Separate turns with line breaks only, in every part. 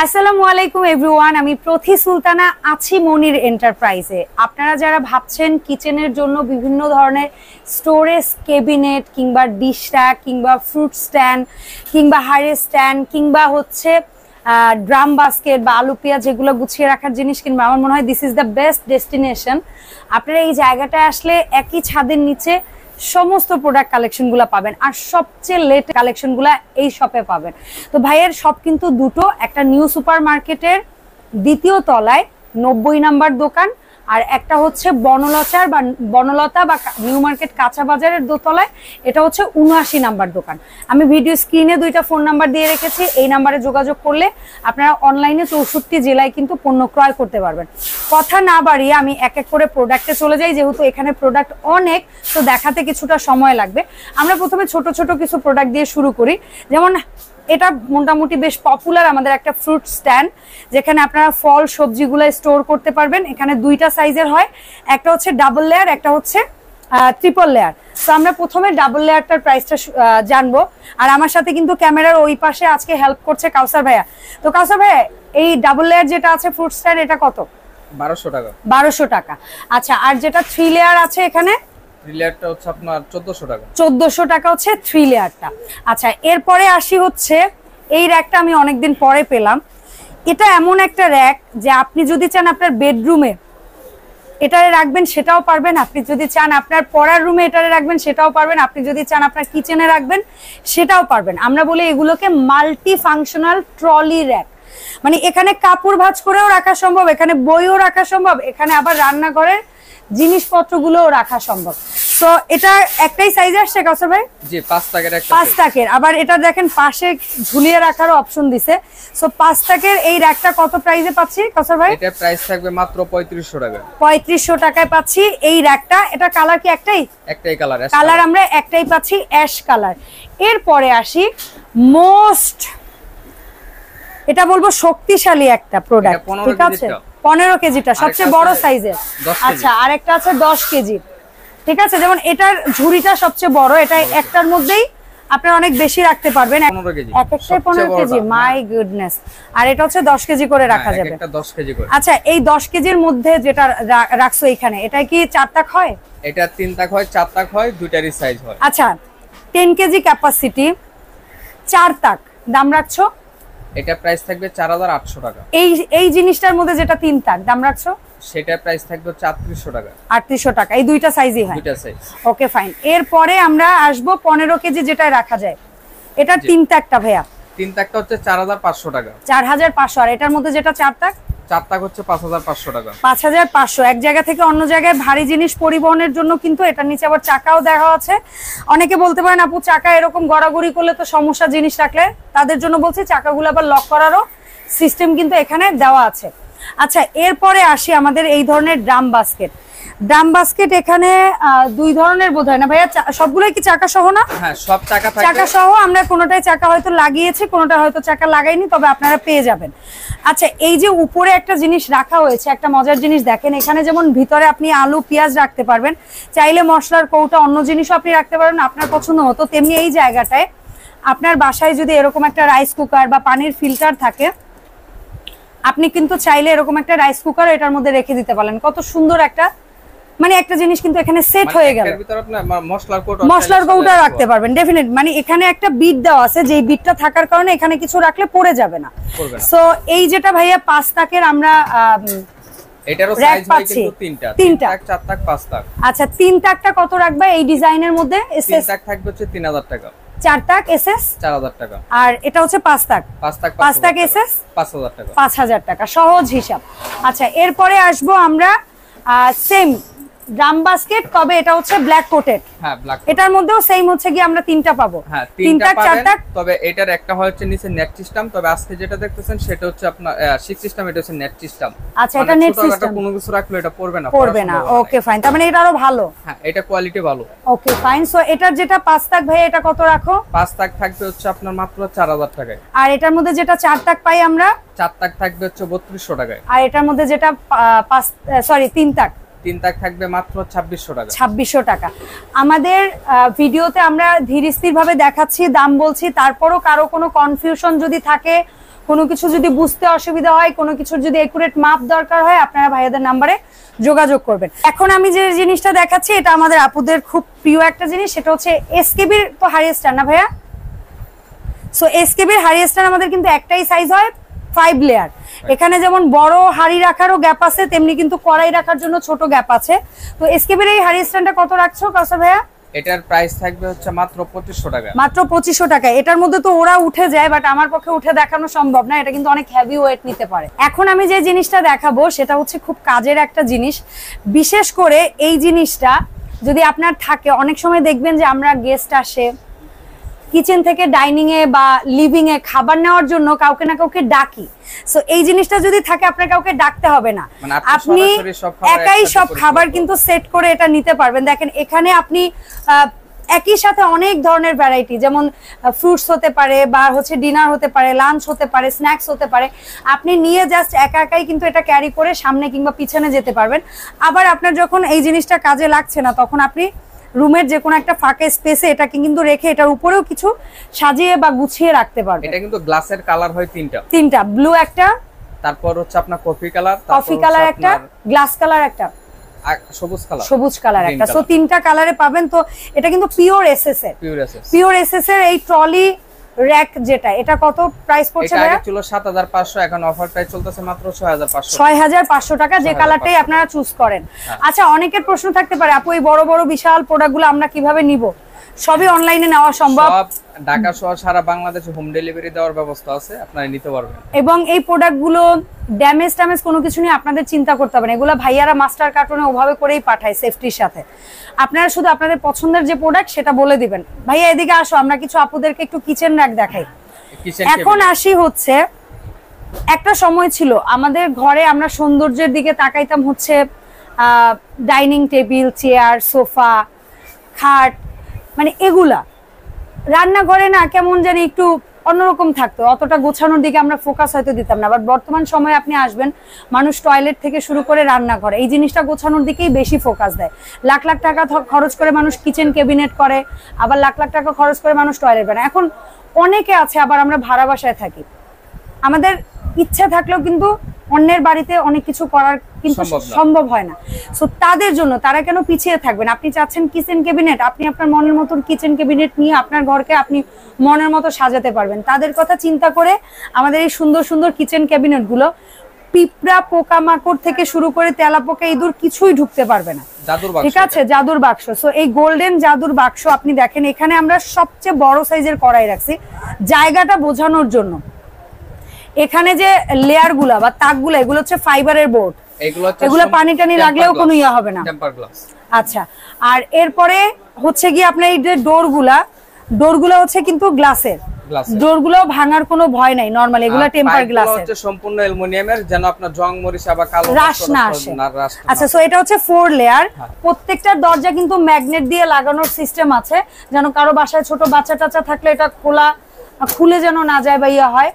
আসসালামু আলাইকুম এভরিওয়ান আমি প্রথি সুলতানা আছি মনির এন্টারপ্রাইজে আপনারা যারা ভাবছেন কিচেনের জন্য বিভিন্ন ধরনের স্টোরেজ কেবিনেট কিংবা ডিশ কিংবা ফ্রুট স্ট্যান্ড কিংবা হাড়ের স্ট্যান্ড কিংবা হচ্ছে ড্রাম বাস্কেট বা আলু পেঁয়াজ যেগুলো গুছিয়ে রাখার জিনিস কিংবা আমার মনে হয় this is the best destination আপনারা এই জায়গাটা আসলে একই ছাদের নিচে সমস্ত প্রোডাক্ট কালেকশনগুলো পাবেন আর সবচেয়ে লেট কালেকশনগুলো এই শপে পাবেন তো ভাইয়ের সব কিন্তু দুটো একটা নিউ সুপার মার্কেটের দ্বিতীয় তলায় নব্বই নাম্বার দোকান আর একটা হচ্ছে বনলতার বা বনলতা বা নিউ মার্কেট কাঁচা বাজারের দোতলায় এটা হচ্ছে উনআশি নাম্বার দোকান আমি ভিডিও স্ক্রিনে দুইটা ফোন নাম্বার দিয়ে রেখেছি এই নাম্বারে যোগাযোগ করলে আপনারা অনলাইনে চৌষট্টি জেলায় কিন্তু পণ্য ক্রয় করতে পারবেন কথা না বাড়িয়ে আমি এক এক করে প্রোডাক্টে চলে যাই যেহেতু এখানে প্রোডাক্ট অনেক তো দেখাতে কিছুটা সময় লাগবে আমরা প্রথমে ছোট ছোট কিছু প্রোডাক্ট দিয়ে শুরু করি যেমন এটা মোটামুটি বেশ পপুলার আমাদের একটা ফ্রুট স্ট্যান্ড যেখানে আপনারা ফল সবজিগুলো স্টোর করতে পারবেন এখানে দুইটা সাইজের হয় একটা হচ্ছে ডাবল লেয়ার একটা হচ্ছে ট্রিপল লেয়ার তো আমরা প্রথমে ডাবল লেয়ারটার প্রাইসটা জানবো আর আমার সাথে কিন্তু ক্যামেরার ওই পাশে আজকে হেল্প করছে কাউসার ভাইয়া তো কাউসার ভাইয়া এই ডাবল লেয়ার যেটা আছে ফ্রুট স্ট্যান্ড এটা কত বারোশো টাকা বারোশো টাকা আচ্ছা আর যেটা থ্রি লেয়ার আছে এখানে থ্রি টাকা হচ্ছে থ্রি লেয়ারটা আচ্ছা এরপরে আসি হচ্ছে এই র্যাকটা আমি অনেকদিন পরে পেলাম এটা এমন একটা র্যাক যে আপনি যদি চান আপনার বেডরুমে এটারে রাখবেন সেটাও পারবেন আপনি যদি চান আপনার পড়ার রুমে এটারে রাখবেন সেটাও পারবেন আপনি যদি চান আপনার কিচেনে রাখবেন সেটাও পারবেন আমরা বলি এগুলোকে মাল্টি ফাংশনাল ট্রলি র্যাক মানে এখানে কাপড় ভাঁজ করেও রাখা সম্ভব এখানে বইও রাখা সম্ভব এখানে আবার রান্নাঘরের জিনিসপত্রগুলো রাখা সম্ভব তো এটা একটাই সাইজ আসছে কাছে ভাই
জি 5 টাকার একটা 5
টাকার আবার এটা দেখেন পাশে ঝুলিয়ে রাখার অপশন দিছে সো 5 টাকার এই র‍্যাকটা কত প্রাইসে পাচ্ছি কাছে ভাই এটা
প্রাইস থাকবে মাত্র 3500 টাকা
3500 টাকায় পাচ্ছি এই র‍্যাকটা এটা কালার কি একটাই
একটাই কালার কালার আমরা
একটাই পাচ্ছি অ্যাশ কালার এরপরে আসি মোস্ট এটা বলবো শক্তিশালী একটা প্রোডাক্ট ঠিক আছে পনেরো কেজিটা সবচেয়ে বড় সাইজের আচ্ছা আর একটা আছে দশ কেজি ঠিক আছে যেমন এটার ঝুড়িটা সবচেয়ে বড় এটা একটার মধ্যেই আপনার অনেক বেশি রাখতে পারবেন পনেরো কেজি মাই গুডনেস হ্যাঁ। আর এটা হচ্ছে দশ কেজি করে রাখা হ্যাঁ,
যাবে
আচ্ছা এই দশ কেজির মধ্যে যেটা রাখছো এখানে এটা কি চার তাক হয়
এটা তিন তাক হয় চার তাক হয় দুইটারই সাইজ হয়
আচ্ছা টেন কেজি ক্যাপাসিটি চার তাক দাম রাখছো
এটা প্রাইস থাকবে 4800 টাকা
এই এই জিনিসটার মধ্যে যেটা তিন তাক দাম রাখছো
সেটা প্রাইস থাকবে 3400 টাকা
3800 টাকা এই দুইটা
সাইজই হয় দুইটা সাইজ
ওকে ফাইন এরপরে আমরা আসব 15 কেজি যেটা রাখা যায় এটা তিন তাকটা ভাইয়া
তিন তাকটা হচ্ছে 4500 টাকা
4500 আর এটার মধ্যে যেটা চার তাক
চার পাঁচ হাজার পাঁচশো টাকা
পাঁচ হাজার পাঁচশো এক জায়গা থেকে অন্য জায়গায় ভারী জিনিস পরিবহনের জন্য কিন্তু এটার নিচে আবার চাকাও দেখা আছে অনেকে বলতে পারেন আপু চাকা এরকম গড়াগড়ি করলে তো সমস্যা জিনিস রাখলে তাদের জন্য বলছি চাকাগুলো আবার লক করারও সিস্টেম কিন্তু এখানে দেওয়া আছে আচ্ছা এরপরে আসি আমাদের এই ধরনের ড্রাম বাস্কেট ড্রাম বাস্কেট এখানে দুই ধরনের বোধ হয় না ভাইয়া সবগুলোই কি চাকা সহ না
হ্যাঁ, সব চাকা চাকা সহ
আমরা কোনোটাই চাকা হয়তো লাগিয়েছি কোনোটা হয়তো চাকা লাগাইনি তবে আপনারা পেয়ে যাবেন আচ্ছা এই যে উপরে একটা জিনিস রাখা হয়েছে একটা মজার জিনিস দেখেন এখানে যেমন ভিতরে আপনি আলু পেঁয়াজ রাখতে পারবেন চাইলে মশলার কৌটা অন্য জিনিসও আপনি রাখতে পারবেন আপনার পছন্দ মতো তেমনি এই জায়গাটায় আপনার বাসায় যদি এরকম একটা রাইস কুকার বা পানির ফিল্টার থাকে আপনি কিন্তু চাইলে এরকম একটা রাইস কুকার এটার মধ্যে রেখে দিতে পারেন কত সুন্দর একটা মানে একটা জিনিস কিন্তু এখানে সেট মানে হয়ে গেল
মশলার কৌটা রাখতে
পারবেন ডেফিনেট মানে এখানে একটা বিট দেওয়া আছে যে বিটটা থাকার কারণে এখানে কিছু রাখলে পড়ে যাবে না সো এই যেটা ভাইয়া পাঁচ তাকের আমরা
এটারও সাইজ হয় কিন্তু তিনটা তিনটা চার তাক পাঁচ তাক
আচ্ছা তিন তাকটা কত রাখবা এই ডিজাইনের মধ্যে তিন তাক থাকবে হচ্ছে 3000 টাকা চার তাক এসএস টাকা আর এটা হচ্ছে পাঁচ পাঁচ পাঁচ এসএস টাকা টাকা সহজ হিসাব আচ্ছা এরপরে আসবো আমরা সেম ড্রাম বাস্কেট তবে এটা হচ্ছে ব্ল্যাক কোটেড
হ্যাঁ ব্ল্যাক এটার
মধ্যেও সেম হচ্ছে কি আমরা
তিনটা পাবো হ্যাঁ তিনটা চারটা তবে এটার একটা হচ্ছে নিচে নেট সিস্টেম তবে আজকে যেটা দেখতেছেন সেটা হচ্ছে আপনার সিক্স সিস্টেম এটা হচ্ছে নেট সিস্টেম আচ্ছা মানে এটা নেট সিস্টেম কোনো কিছু রাখলে এটা পড়বে না পড়বে না
ওকে ফাইন তার মানে এটা আরো ভালো
হ্যাঁ এটা কোয়ালিটি ভালো
ওকে ফাইন সো এটার যেটা পাঁচ তাক ভাই এটা কত রাখো
পাঁচ তাক থাকবে হচ্ছে আপনার মাত্র 4000 টাকা
আর এটার মধ্যে যেটা চার তাক পাই
আমরা চার তাক থাকবে হচ্ছে 3200 টাকা আর এটার মধ্যে যেটা
পাঁচ সরি তিন তাক
তিন তাক থাকবে মাত্র ছাব্বিশশো টাকা
ছাব্বিশশো টাকা আমাদের ভিডিওতে আমরা ধীরস্থির ভাবে দেখাচ্ছি দাম বলছি তারপরও কারো কোনো কনফিউশন যদি থাকে কোনো কিছু যদি বুঝতে অসুবিধা হয় কোনো কিছুর যদি একুরেট মাপ দরকার হয় আপনারা ভাইয়াদের নাম্বারে যোগাযোগ করবেন এখন আমি যে জিনিসটা দেখাচ্ছি এটা আমাদের আপুদের খুব প্রিয় একটা জিনিস সেটা হচ্ছে এসকেবির তো হারিয়েস্টার না ভাইয়া সো এসকেবির হারিয়েস্টার আমাদের কিন্তু একটাই সাইজ হয় ফাইভ লেয়ার এখানে যেমন বড় হাড়ি রাখারও গ্যাপ আছে তেমনি কিন্তু কড়াই রাখার জন্য ছোট গ্যাপ আছে তো এসকেবের এই হাড়ি স্ট্যান্ডটা কত রাখছো কাসা ভাইয়া
এটার প্রাইস থাকবে হচ্ছে মাত্র 2500 টাকা
মাত্র 2500 টাকা এটার মধ্যে তো ওরা উঠে যায় বাট আমার পক্ষে উঠে দেখানো সম্ভব না এটা কিন্তু অনেক হেভি ওয়েট নিতে পারে এখন আমি যে জিনিসটা দেখাবো সেটা হচ্ছে খুব কাজের একটা জিনিস বিশেষ করে এই জিনিসটা যদি আপনার থাকে অনেক সময় দেখবেন যে আমরা গেস্ট আসে কিচেন থেকে ডাইনিং এ বা লিভিং এ খাবার নেওয়ার জন্য কাউকে না কাউকে ডাকি সো এই জিনিসটা যদি থাকে আপনার কাউকে ডাকতে হবে না মানে আপনি একাই সব খাবার কিন্তু সেট করে এটা নিতে পারবেন দেখেন এখানে আপনি একই সাথে অনেক ধরনের ভ্যারাইটি যেমন ফ্রুটস হতে পারে বা হচ্ছে ডিনার হতে পারে লাঞ্চ হতে পারে স্ন্যাক্স হতে পারে আপনি নিয়ে জাস্ট একা একাই কিন্তু এটা ক্যারি করে সামনে কিংবা পিছনে যেতে পারবেন আবার আপনার যখন এই জিনিসটা কাজে লাগছে না তখন আপনি রুমের যে কোনো একটা ফাঁকে স্পেসে এটাকে কিন্তু রেখে এটার উপরেও কিছু সাজিয়ে বা গুছিয়ে রাখতে পারবে এটা
কিন্তু গ্লাসের কালার হয় তিনটা
তিনটা ব্লু একটা
তারপর হচ্ছে আপনার কফি কালার কফি কালার একটা
গ্লাস কালার একটা
সবুজ কালার সবুজ কালার একটা
তিনটা কালারে পাবেন তো এটা কিন্তু পিওর এসএস এর পিওর পিওর এসএস এর এই ট্রলি র‍্যাক যেটা এটা কত প্রাইস পড়ছে ভাই এটা
ছিল 7500 এখন অফার প্রাইস চলতেছে মাত্র 6500 6500
টাকা যে কালারটাই আপনারা চুজ করেন হ্যাঁ। আচ্ছা অনেকের প্রশ্ন থাকতে পারে আপু এই বড় বড় বিশাল প্রোডাক্টগুলো আমরা কিভাবে নিব সবই অনলাইনে নেওয়া সম্ভব
ঢাকা সহ সারা বাংলাদেশে হোম ডেলিভারি দেওয়ার ব্যবস্থা আছে আপনারা নিতে পারবেন
এবং এই প্রোডাক্টগুলো ড্যামেজ ট্যামেজ কোনো কিছু নিয়ে আপনাদের চিন্তা করতে হবে না এগুলো ভাইয়ারা মাস্টার কার্টুনে ওভাবে করেই পাঠায় সেফটির সাথে আপনারা শুধু আপনাদের পছন্দের যে প্রোডাক্ট সেটা বলে দিবেন ভাইয়া এদিকে আসো আমরা কিছু আপুদেরকে একটু কিচেন র্যাক দেখাই এখন আসি হচ্ছে একটা সময় ছিল আমাদের ঘরে আমরা সৌন্দর্যের দিকে তাকাইতাম হচ্ছে ডাইনিং টেবিল চেয়ার সোফা খাট মানে এগুলা রান্না করে না কেমন জানি একটু অন্যরকম থাকতো অতটা গোছানোর দিকে আমরা ফোকাস হয়তো দিতাম না বাট বর্তমান সময়ে আপনি আসবেন মানুষ টয়লেট থেকে শুরু করে রান্না করে এই জিনিসটা গোছানোর দিকেই বেশি ফোকাস দেয় লাখ লাখ টাকা খরচ করে মানুষ কিচেন ক্যাবিনেট করে আবার লাখ লাখ টাকা খরচ করে মানুষ টয়লেট বানায় এখন অনেকে আছে আবার আমরা ভাড়া বাসায় থাকি আমাদের ইচ্ছে থাকলেও কিন্তু অন্যের বাড়িতে অনেক কিছু করার কিন্তু সম্ভব হয় না সো তাদের জন্য তারা কেন পিছিয়ে থাকবেন আপনি চাচ্ছেন কিচেন ক্যাবিনেট আপনি আপনার মনের মতন কিচেন ক্যাবিনেট নিয়ে আপনার ঘরকে আপনি মনের মতো সাজাতে পারবেন তাদের কথা চিন্তা করে আমাদের এই সুন্দর সুন্দর কিচেন ক্যাবিনেটগুলো পিঁপড়া পোকামাকড় থেকে শুরু করে তেলা পোকা ইঁদুর কিছুই ঢুকতে পারবে না ঠিক আছে জাদুর বাক্স সো এই গোল্ডেন জাদুর বাক্স আপনি দেখেন এখানে আমরা সবচেয়ে বড় সাইজের কড়াই রাখছি জায়গাটা বোঝানোর জন্য এখানে যে লেয়ার গুলা বা তাকগুলো এগুলো হচ্ছে ফাইবারের বোর্ড
এগুলো পানি টানি লাগলেও কোনো ইয়া হবে না
আচ্ছা আর এরপরে হচ্ছে গিয়ে আপনার এই যে ডোর গুলা ডোর গুলা হচ্ছে কিন্তু গ্লাসের ডোর গুলো ভাঙার কোনো ভয় নাই নরমাল এগুলো
সম্পূর্ণ আচ্ছা সো
এটা হচ্ছে ফোর লেয়ার হ্যাঁ। প্রত্যেকটা দরজা কিন্তু ম্যাগনেট দিয়ে লাগানোর সিস্টেম আছে যেন কারো বাসায় ছোট বাচ্চা টাচ্চা থাকলে এটা খোলা খুলে যেন না যায় বা ইয়া হয়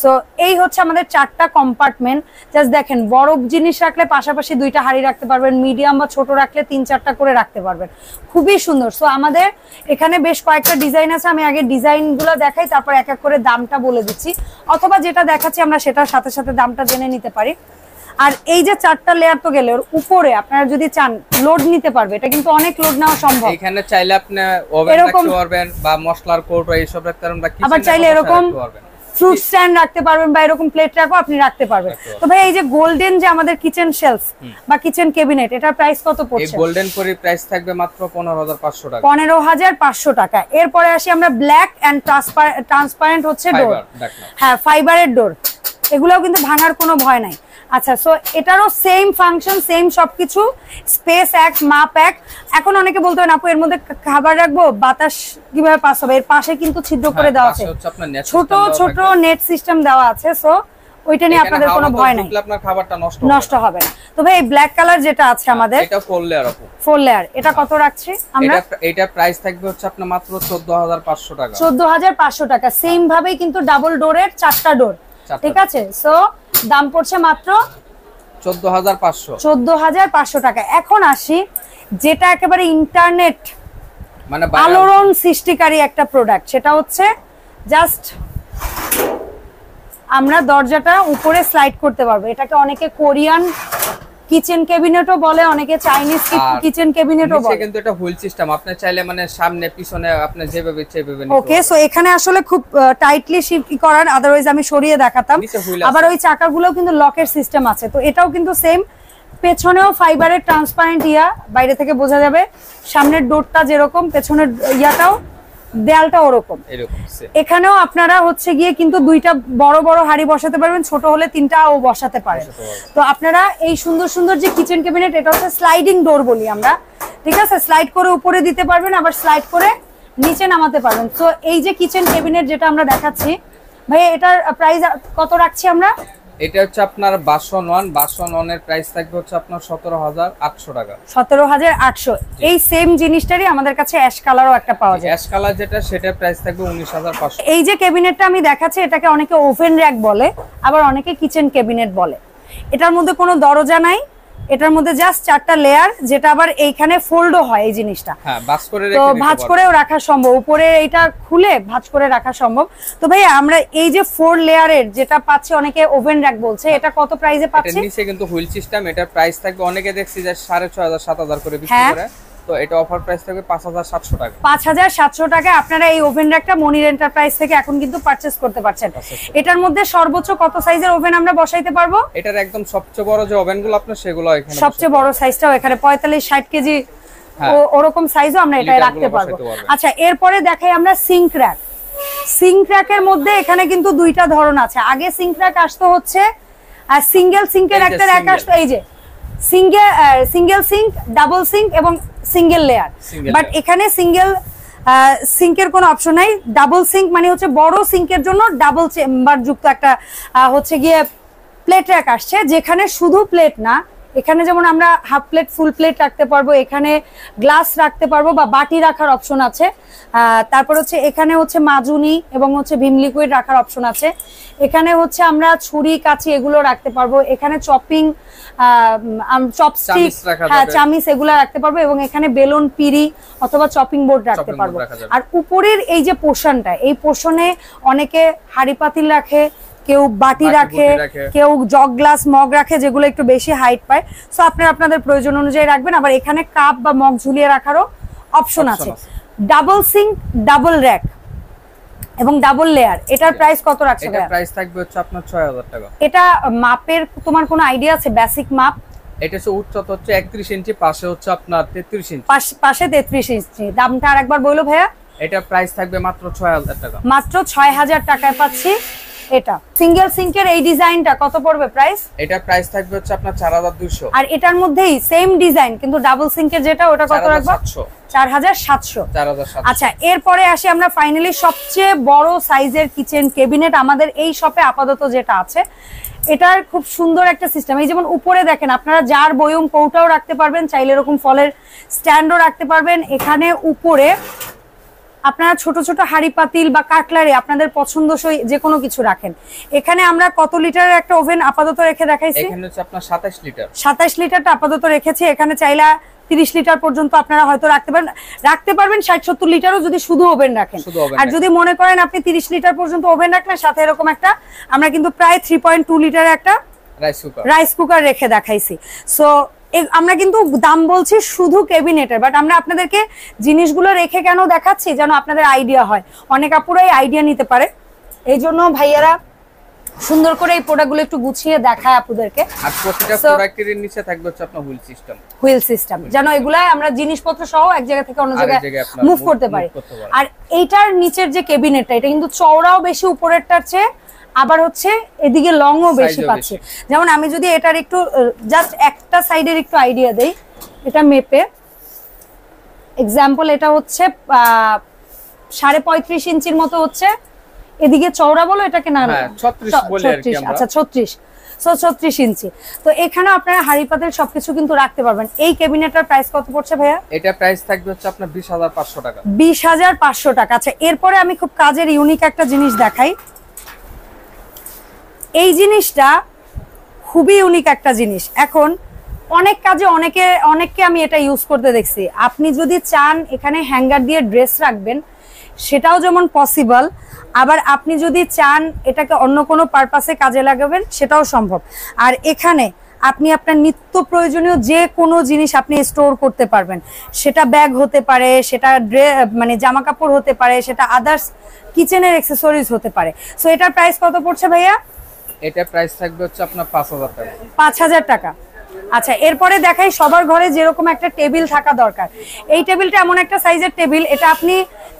সো এই হচ্ছে আমাদের চারটা কম্পার্টমেন্ট জাস্ট দেখেন বড় জিনিস রাখলে পাশাপাশি দুইটা হাড়ি রাখতে পারবেন মিডিয়াম বা ছোট রাখলে তিন চারটা করে রাখতে পারবেন খুবই সুন্দর সো আমাদের এখানে বেশ কয়েকটা ডিজাইন আছে আমি আগে ডিজাইনগুলো দেখাই তারপর এক এক করে দামটা বলে দিচ্ছি অথবা যেটা দেখাচ্ছি আমরা সেটার সাথে সাথে দামটা জেনে নিতে পারি আর এই যে চারটা লেয়ার তো গেলে ওর উপরে আপনারা যদি চান লোড নিতে পারবে এটা কিন্তু অনেক লোড নেওয়া সম্ভব
এখানে চাইলে আপনি ওভেন রাখতে পারবেন বা মশলার কোট এইসব রাখতে পারবেন আবার চাইলে এরকম
ফ্রুট স্ট্যান্ড রাখতে পারবেন বা এরকম প্লেট রাখবো আপনি রাখতে পারবেন তো ভাই এই যে গোল্ডেন যে আমাদের কিচেন শেলস বা কিচেন ক্যাবিনেট এটার প্রাইস কত পড়ছে এই গোল্ডেন পরি
প্রাইস থাকবে মাত্র 15500 টাকা
15500 টাকা এরপরে আসি আমরা ব্ল্যাক এন্ড ট্রান্সপারেন্ট হচ্ছে ডোর হ্যাঁ ফাইবারের ডোর এগুলোও কিন্তু ভাঙার কোনো ভয় নাই আচ্ছা সো এটারও সেম ফাংশন সেম সবকিছু স্পেস এক মাপ এক এখন অনেকে বলতে হয় আপু এর মধ্যে খাবার রাখবো বাতাস কিভাবে পাস হবে এর পাশে কিন্তু ছিদ্র হ্যাঁ, করে দেওয়া আছে
ছোট ছোট
নেট সিস্টেম দেওয়া আছে সো ওইটা নিয়ে আপনাদের কোনো ভয় নাই
আপনার খাবারটা নষ্ট নষ্ট
হবে না তো ভাই ব্ল্যাক কালার যেটা আছে হ্যাঁ, আমাদের এটা ফোর লেয়ার আপু ফোর লেয়ার এটা কত হ্যাঁ। রাখছি আমরা
এটা প্রাইস থাকবে হচ্ছে আপনার মাত্র 14500 টাকা
14500 টাকা সেম ভাবেই কিন্তু ডাবল ডোরের চারটা ডোর ঠিক আছে সো দাম পড়ছে মাত্র
চোদ্দ হাজার পাঁচশো
চোদ্দ হাজার পাঁচশো টাকা এখন আসি যেটা একেবারে ইন্টারনেট
মানে আলোড়ন
সৃষ্টিকারী একটা প্রোডাক্ট সেটা হচ্ছে জাস্ট আমরা দরজাটা উপরে স্লাইড করতে পারবো এটাকে অনেকে কোরিয়ান কিচেন ক্যাবিনেটও বলে অনেকে চাইনিজ কিচেন ক্যাবিনেটও বলে কিন্তু
এটা হুইল সিস্টেম আপনি চাইলে মানে সামনে পিছনে আপনি যেভাবে ইচ্ছে ভাবে ওকে সো
এখানে আসলে খুব টাইটলি শিফট করার अदरवाइज আমি সরিয়ে দেখাতাম আবার ওই চাকাগুলোও কিন্তু লকের সিস্টেম আছে তো এটাও কিন্তু সেম পেছনেও ফাইবারের ট্রান্সপারেন্ট ইয়া বাইরে থেকে বোঝা যাবে সামনের ডোরটা যেরকম পেছনের ইয়াটাও দেয়ালটা ওরকম এখানেও আপনারা হচ্ছে গিয়ে কিন্তু দুইটা বড় বড় হাড়ি বসাতে পারবেন ছোট হলে তিনটা ও বসাতে পারেন তো আপনারা এই সুন্দর সুন্দর যে কিচেন ক্যাবিনেট এটা হচ্ছে স্লাইডিং ডোর বলি আমরা ঠিক আছে স্লাইড করে উপরে দিতে পারবেন আবার স্লাইড করে নিচে নামাতে পারবেন তো এই যে কিচেন ক্যাবিনেট যেটা আমরা দেখাচ্ছি ভাই এটার প্রাইস কত রাখছি আমরা
এটা হচ্ছে আপনার বাসন ওয়ান বাসন ওয়ান এর প্রাইস থাকবে হচ্ছে আপনার সতেরো হাজার আটশো টাকা
সতেরো হাজার আটশো এই সেম জিনিসটারই আমাদের কাছে অ্যাশ কালারও একটা পাওয়া যায়
অ্যাশ কালার যেটা সেটা প্রাইস থাকবে উনিশ হাজার পাঁচশো এই যে
ক্যাবিনেটটা আমি দেখাচ্ছি এটাকে অনেকে ওভেন র্যাক বলে আবার অনেকে কিচেন ক্যাবিনেট বলে এটার মধ্যে কোনো দরজা নাই এটার মধ্যে জাস্ট চারটা লেয়ার যেটা আবার এইখানে ফোল্ডও হয় এই জিনিসটা
হ্যাঁ, তো ভাঁজ করেও
রাখা সম্ভব উপরে এটা খুলে ভাঁজ করে রাখা সম্ভব তো ভাই আমরা এই যে ফোর লেয়ারের যেটা পাচ্ছি অনেকে ওভেন র্যাক বলছে হ্যাঁ। এটা কত প্রাইসে পাচ্ছি নিচে
কিন্তু হুইল সিস্টেম এটা প্রাইস থাকবে অনেকে দেখছি যে 6500 7000 করে বিক্রি হ্যাঁ। করে তো এটা অফার প্রাইস থাকবে 5700 টাকা
5700 টাকা আপনারা এই ওভেন র্যাকটা মনির এন্টারপ্রাইজ থেকে এখন কিন্তু পারচেস করতে পারছেন এটার মধ্যে সর্বোচ্চ কত সাইজের ওভেন আমরা বসাইতে পারবো
এটার একদম সবচেয়ে বড় যে ওভেনগুলো আপনার সেগুলো এখানে সবচেয়ে বড় সাইজটাও এখানে
45 60 কেজি হ্যাঁ। ওরকম সাইজও আমরা এটা রাখতে পারবো আচ্ছা এরপরে দেখাই আমরা সিঙ্ক র্যাক সিঙ্ক র্যাকের মধ্যে এখানে কিন্তু দুইটা ধরন আছে আগে সিঙ্ক র্যাক আসতো হচ্ছে আর সিঙ্গেল সিঙ্কের একটা র্যাক আসতো এই যে single single sink double sink এবং সিঙ্গেল লেয়ার বাট এখানে সিঙ্গেল সিঙ্কের uh, কোনো অপশন নাই ডাবল সিঙ্ক মানে হচ্ছে বড় সিঙ্কের জন্য ডাবল চেম্বার যুক্ত একটা uh, হচ্ছে গিয়ে প্লেট র্যাক আসছে যেখানে শুধু প্লেট না এখানে যেমন আমরা হাফ প্লেট ফুল প্লেট রাখতে পারবো এখানে গ্লাস রাখতে পারবো বা বাটি রাখার অপশন আছে তারপর হচ্ছে এখানে হচ্ছে মাজুনি এবং হচ্ছে ভিম লিকুইড রাখার অপশন আছে এখানে হচ্ছে আমরা ছুরি কাছি এগুলো রাখতে পারবো এখানে চপিং চপস্টিক হ্যাঁ চামিচ এগুলো রাখতে পারবো এবং এখানে বেলুন পিড়ি অথবা চপিং বোর্ড রাখতে পারবো আর উপরের এই যে পোষণটা এই পোর্শনে অনেকে হাড়ি পাতিল রাখে কেউ বাটি রাখে কেউ জগ গ্লাস মগ রাখে যেগুলো একটু বেশি হাইট পায় সো আপনি আপনাদের প্রয়োজন অনুযায়ী রাখবেন আবার এখানে কাপ বা মগ ঝুলিয়ে রাখারও অপশন আছে ডাবল সিঙ্ক ডাবল র্যাক এবং ডাবল লেয়ার এটার প্রাইস কত রাখছে এটা
প্রাইস থাকবে হচ্ছে আপনার 6000 টাকা
এটা মাপের তোমার কোনো আইডিয়া আছে বেসিক মাপ
এটা হচ্ছে উচ্চতা হচ্ছে 31 ইঞ্চি পাশে হচ্ছে আপনার 33 ইঞ্চি
পাশে 33 ইঞ্চি দামটা আরেকবার বলো ভাইয়া
এটা প্রাইস থাকবে মাত্র 6000 টাকা
মাত্র 6000 টাকায় পাচ্ছি এটা সিঙ্গেল সিঙ্কের এই ডিজাইনটা
কত পড়বে প্রাইস এটা প্রাইস থাকবে হচ্ছে আপনার 4200 আর
এটার মধ্যেই সেম ডিজাইন কিন্তু ডাবল সিঙ্কের যেটা ওটা কত রাখবো 4700 4700 আচ্ছা এরপরে আসি আমরা ফাইনালি সবচেয়ে বড় সাইজের কিচেন ক্যাবিনেট আমাদের এই শপে আপাতত যেটা আছে এটার খুব সুন্দর একটা সিস্টেম এই যেমন উপরে দেখেন আপনারা যার বয়ম কৌটাও রাখতে পারবেন চাইলে এরকম ফলের স্ট্যান্ডও রাখতে পারবেন এখানে উপরে আপনারা ছোট ছোট হাড়ি পাতিল বা কাটলারে আপনাদের পছন্দসই যে কোনো কিছু রাখেন এখানে আমরা কত লিটারের একটা ওভেন আপাতত রেখে দেখাইছি এখানে
হচ্ছে আপনার 27 লিটার
27 লিটারটা আপাতত রেখেছি এখানে চাইলা 30 লিটার পর্যন্ত আপনারা হয়তো রাখতে পারেন রাখতে পারবেন 60 70 লিটারও যদি শুধু ওভেন রাখেন আর যদি মনে করেন আপনি 30 লিটার পর্যন্ত ওভেন রাখলেন সাথে এরকম একটা আমরা কিন্তু প্রায় 3.2 লিটারের একটা
রাইস কুকার রাইস
কুকার রেখে দেখাইছি সো আমরা কিন্তু দাম বলছি শুধু ক্যাবিনেটের বাট আমরা আপনাদেরকে জিনিসগুলো রেখে কেন দেখাচ্ছি যেন আপনাদের আইডিয়া হয় অনেক আপুরাই আইডিয়া নিতে পারে এই জন্য ভাইয়ারা সুন্দর করে এই প্রোডাক্টগুলো একটু গুছিয়ে দেখায় আপুদেরকে
হুইল সিস্টেম
হুইল সিস্টেম যেন এগুলাই আমরা জিনিসপত্র সহ এক জায়গা থেকে অন্য জায়গায় মুভ করতে পারি আর এইটার নিচের যে ক্যাবিনেটটা এটা কিন্তু চওড়াও বেশি উপরেরটার চেয়ে আবার হচ্ছে এদিকে লং ও বেশি পাচ্ছে যেমন আমি যদি এটার একটু জাস্ট একটা সাইডের একটু আইডিয়া দেই এটা মেপে এক্সাম্পল এটা হচ্ছে সাড়ে পঁয়ত্রিশ ইঞ্চির মতো হচ্ছে এদিকে চওড়া বলো এটাকে না হ্যাঁ, ছত্রিশ আচ্ছা ছত্রিশ ছত্রিশ ইঞ্চি তো এখানে আপনারা হাড়ি পাতিল সবকিছু কিন্তু রাখতে পারবেন এই ক্যাবিনেটার প্রাইস কত পড়ছে ভাইয়া
এটা প্রাইস থাকবে হচ্ছে আপনার বিশ টাকা
বিশ টাকা আচ্ছা এরপরে আমি খুব কাজের ইউনিক একটা জিনিস দেখাই এই জিনিসটা খুবই ইউনিক একটা জিনিস এখন অনেক কাজে অনেকে অনেককে আমি এটা ইউজ করতে দেখছি আপনি যদি চান এখানে হ্যাঙ্গার দিয়ে ড্রেস রাখবেন সেটাও যেমন পসিবল আবার আপনি যদি চান এটাকে অন্য কোনো পারপাসে কাজে লাগাবেন সেটাও সম্ভব আর এখানে আপনি আপনার নিত্য প্রয়োজনীয় যে কোনো জিনিস আপনি স্টোর করতে পারবেন সেটা ব্যাগ হতে পারে সেটা ড্রে মানে জামা কাপড় হতে পারে সেটা আদার্স কিচেনের অ্যাক্সেসরিজ হতে পারে সো এটার প্রাইস কত পড়ছে ভাইয়া
এটা প্রাইস থাকবে হচ্ছে আপনার 5000 টাকা
5000 টাকা আচ্ছা এরপরে দেখাই সবার ঘরে যেরকম একটা টেবিল থাকা দরকার এই টেবিলটা এমন একটা সাইজের টেবিল এটা আপনি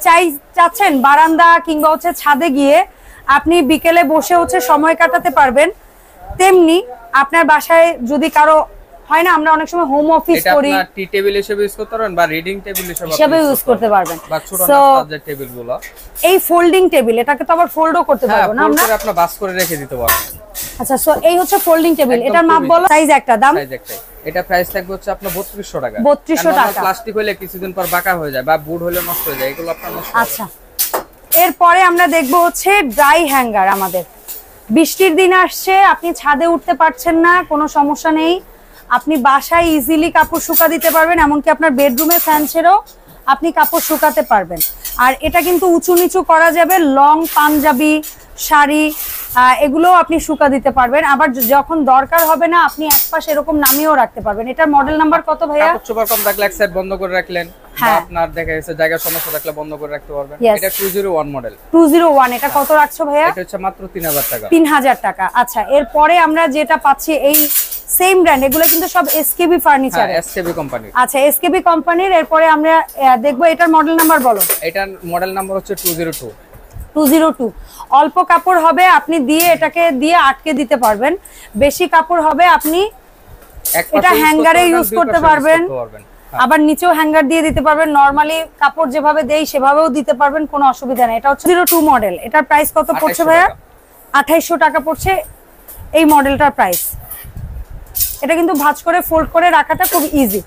চাই চাচ্ছেন বারান্দা কিংবা হচ্ছে ছাদে গিয়ে আপনি বিকেলে বসে হচ্ছে সময় কাটাতে পারবেন তেমনি আপনার বাসায় যদি কারো হয় না আমরা অনেক সময় হোম অফিস করি এটা
টি টেবিল হিসেবে ইউজ করতে পারবেন বা রিডিং টেবিল হিসেবে ইউজ করতে পারবেন বা ছোট নাস্তার যে টেবিলগুলো
এই ফোল্ডিং টেবিল এটাকে তো আবার ফোল্ডও করতে হ্যাঁ, পারবো না আমরা
আপনি বাস করে রেখে দিতে পারবেন
আচ্ছা সো এই হচ্ছে ফোল্ডিং টেবিল এটার মাপ বলো সাইজ একটা দাম সাইজ একটা
এটা প্রাইস থাকবে হচ্ছে আপনার 3200
টাকা 3200 টাকা
প্লাস্টিক হলে কিছুদিন পর বাঁকা হয়ে যায় বা বুড হলে নষ্ট হয়ে যায় এগুলো আপনার নষ্ট আচ্ছা
এরপরে আমরা দেখব হচ্ছে ড্রাই হ্যাঙ্গার আমাদের বৃষ্টির দিন আসছে আপনি ছাদে উঠতে পারছেন না কোনো সমস্যা নেই আপনি বাসায় ইজিলি কাপড় শুকা দিতে পারবেন এমনকি আপনার বেডরুমে ফ্যান ছেড়েও আপনি কাপড় শুকাতে পারবেন আর এটা কিন্তু উঁচু নিচু করা যাবে লং পাঞ্জাবি শাড়ি এগুলো আপনি শুকা দিতে পারবেন আবার যখন দরকার হবে না আপনি এক পাশ এরকম নামিয়েও রাখতে পারবেন এটার মডেল নাম্বার কত ভাইয়া চোপা কম
রাখলে এক সাইড বন্ধ করে রাখলেন হ্যাঁ। আপনার দেখা গেছে জায়গা সমস্যা থাকলে বন্ধ করে রাখতে পারবেন এটা 201 মডেল
201 এটা কত রাখছো ভাইয়া
এটা হচ্ছে মাত্র 3000 টাকা
3000 টাকা আচ্ছা এরপরে আমরা যেটা পাচ্ছি এই সেম ব্র্যান্ড এগুলো কিন্তু সব এসকেবি ফার্নিচার
এসকেবি কোম্পানি
আচ্ছা এসকেবি কোম্পানির এরপরে আমরা দেখবো এটার মডেল নাম্বার বলো
এটার মডেল নাম্বার হচ্ছে 202
202 অল্প কাপড় হবে আপনি দিয়ে এটাকে দিয়ে আটকে দিতে পারবেন বেশি কাপড় হবে আপনি
এটা হ্যাঙ্গারে ইউজ করতে পারবেন হ্যাঁ।
আবার নিচেও হ্যাঙ্গার দিয়ে দিতে পারবেন নরমালি কাপড় যেভাবে দেই সেভাবেও দিতে পারবেন কোনো অসুবিধা নেই এটা হচ্ছে জিরো টু মডেল এটার প্রাইস কত পড়ছে ভাইয়া আঠাইশশো টাকা পড়ছে এই মডেলটার প্রাইস এটা কিন্তু ভাজ করে ফোল্ড করে রাখাটা খুব ইজি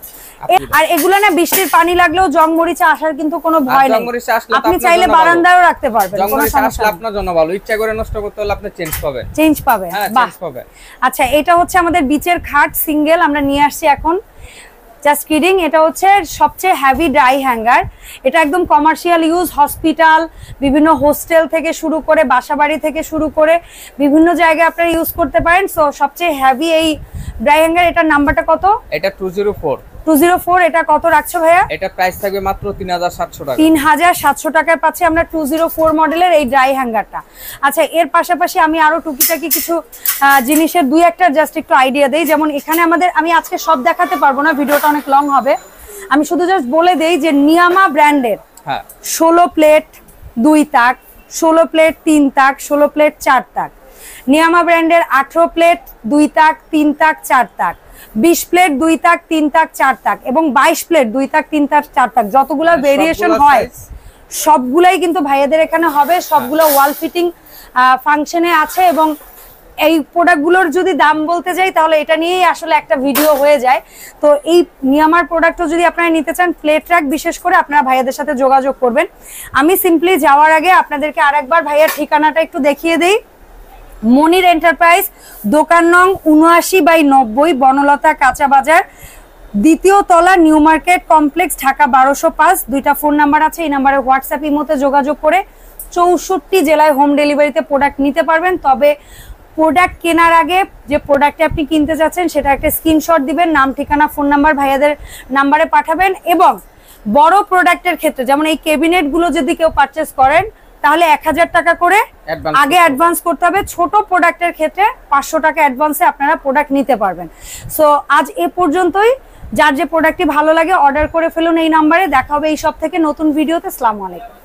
আর এগুলো না বৃষ্টির পানি লাগলেও জং মরিচা আসার কিন্তু কোনো ভয় নেই আপনি চাইলে বারান্দায়ও রাখতে পারবেন কোনো আসলে আপনার
জন্য ভালো ইচ্ছা করে নষ্ট করতে হলে আপনি চেঞ্জ পাবেন
চেঞ্জ হ্যাঁ, পাবেন আচ্ছা এটা হচ্ছে আমাদের বিচের খাট সিঙ্গেল আমরা নিয়ে আসছি এখন জাস্ট কিডিং এটা হচ্ছে সবচেয়ে হ্যাভি ড্রাই হ্যাঙ্গার এটা একদম কমার্শিয়াল ইউজ হসপিটাল বিভিন্ন হোস্টেল থেকে শুরু করে বাসাবাড়ি থেকে শুরু করে বিভিন্ন জায়গায় আপনারা ইউজ করতে পারেন সো সবচেয়ে হ্যাভি এই ড্রাই হ্যাঙ্গার এটার নাম্বারটা কত
এটা টু জিরো ফোর
204 এটা কত রাখছো ভাইয়া
এটা প্রাইস থাকবে মাত্র 3700 টাকা
3700 টাকায় পাচ্ছি আমরা 204 মডেলের এই ড্রাই হ্যাঙ্গারটা আচ্ছা এর পাশাপাশি আমি আরো টুকিটাকি কিছু জিনিসের দুই একটা জাস্ট একটু আইডিয়া দেই যেমন এখানে আমাদের আমি আজকে সব দেখাতে পারবো না ভিডিওটা অনেক লং হবে আমি শুধু জাস্ট বলে দেই যে নিয়ামা ব্র্যান্ডের হ্যাঁ। ষোলো প্লেট দুই তাক ষোলো প্লেট তিন তাক ষোলো প্লেট চার তাক নিয়ামা ব্র্যান্ডের আঠেরো প্লেট দুই তাক তিন তাক চার তাক বিশ প্লেট দুই তাক তিন তাক চার তাক এবং বাইশ প্লেট দুই তাক তিন তাক চার তাক যতগুলা ভেরিয়েশন হ্যাঁ, হয় সবগুলাই কিন্তু ভাইয়াদের এখানে হবে সবগুলো ওয়াল ফিটিং ফাংশনে আছে এবং এই প্রোডাক্টগুলোর যদি দাম বলতে যাই তাহলে এটা নিয়েই আসলে একটা ভিডিও হয়ে যায় তো এই নিয়ামার প্রোডাক্টও যদি আপনারা নিতে চান প্লেট রাক বিশেষ করে আপনারা ভাইয়াদের সাথে যোগাযোগ করবেন আমি সিম্পলি যাওয়ার আগে আপনাদেরকে আরেকবার ভাইয়ার ঠিকানাটা একটু দেখিয়ে দিই মনির এন্টারপ্রাইজ দোকান নং উনআশি বাই নব্বই বনলতা কাঁচা বাজার দ্বিতীয় তলা নিউ মার্কেট কমপ্লেক্স ঢাকা বারোশো পাঁচ দুইটা ফোন নাম্বার আছে এই নাম্বারে হোয়াটসঅ্যাপ ইমোতে যোগাযোগ করে চৌষট্টি জেলায় হোম ডেলিভারিতে প্রোডাক্ট নিতে পারবেন তবে প্রোডাক্ট কেনার আগে যে প্রোডাক্টটি আপনি কিনতে চাচ্ছেন সেটা একটা স্ক্রিনশট দিবেন নাম ঠিকানা ফোন নাম্বার ভাইয়াদের নাম্বারে পাঠাবেন এবং বড় প্রোডাক্টের ক্ষেত্রে যেমন এই ক্যাবিনেটগুলো যদি কেউ পারচেস করেন তাহলে এক হাজার টাকা করে আগে অ্যাডভান্স করতে হবে ছোট প্রোডাক্টের ক্ষেত্রে পাঁচশো টাকা অ্যাডভান্সে আপনারা প্রোডাক্ট নিতে পারবেন সো আজ এ পর্যন্তই যার যে প্রোডাক্টটি ভালো লাগে অর্ডার করে ফেলুন এই নাম্বারে দেখা হবে এই সব থেকে নতুন ভিডিওতে সালাম আলাইকুম